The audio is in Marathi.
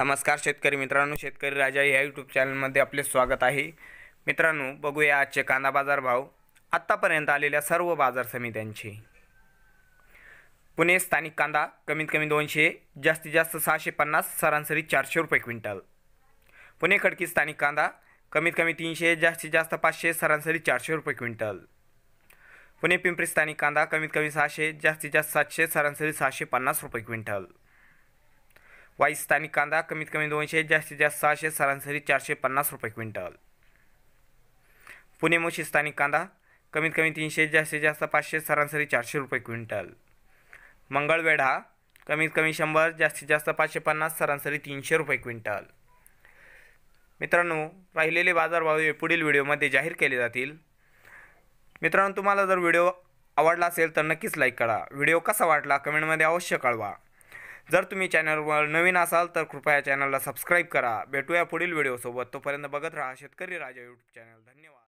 नमस्कार शेतकरी मित्रांनो शेतकरी राजा या यूट्यूब चॅनलमध्ये आपले स्वागत आहे मित्रांनो बघूया आजचे कांदा बाजार भाव आत्तापर्यंत आलेल्या सर्व बाजार समित्यांचे पुणे स्थानिक कांदा कमीत कमी दोनशे जास्तीत जास्त सहाशे पन्नास सरासरी चारशे रुपये क्विंटल पुणे खडकी स्थानिक कांदा कमीत कमी तीनशे जास्तीत जास्त पाचशे सरासरी चारशे रुपये क्विंटल पुणे पिंपरी स्थानिक कांदा कमीत कमी सहाशे जास्तीत जास्त सातशे सरासरी सहाशे पन्नास रुपये क्विंटल वाईस स्थानिक कांदा कमीत कमी दोनशे जास्तीत जास्त सहाशे सरासरी चारशे पन्नास रुपये क्विंटल पुणे मुशी स्थानिक कांदा कमीत कमी तीनशे जास्तीत जास्त पाचशे सरासरी चारशे रुपये क्विंटल मंगळवेढा कमीत कमी शंभर जास्तीत जास्त पाचशे पन्नास सरासरी तीनशे रुपये क्विंटल मित्रांनो राहिलेले बाजारभाव हे पुढील व्हिडिओमध्ये जाहीर केले जातील मित्रांनो तुम्हाला जर व्हिडिओ आवडला असेल तर नक्कीच लाईक करा व्हिडिओ कसा वाटला कमेंटमध्ये अवश्य कळवा जर तुम्ही चॅनलवर नवीन असाल तर कृपया चॅनलला सबस्क्राईब करा भेटूया पुढील व्हिडिओसोबत तोपर्यंत बघत राहा शेतकरी राजा यूट्यूब चॅनल धन्यवाद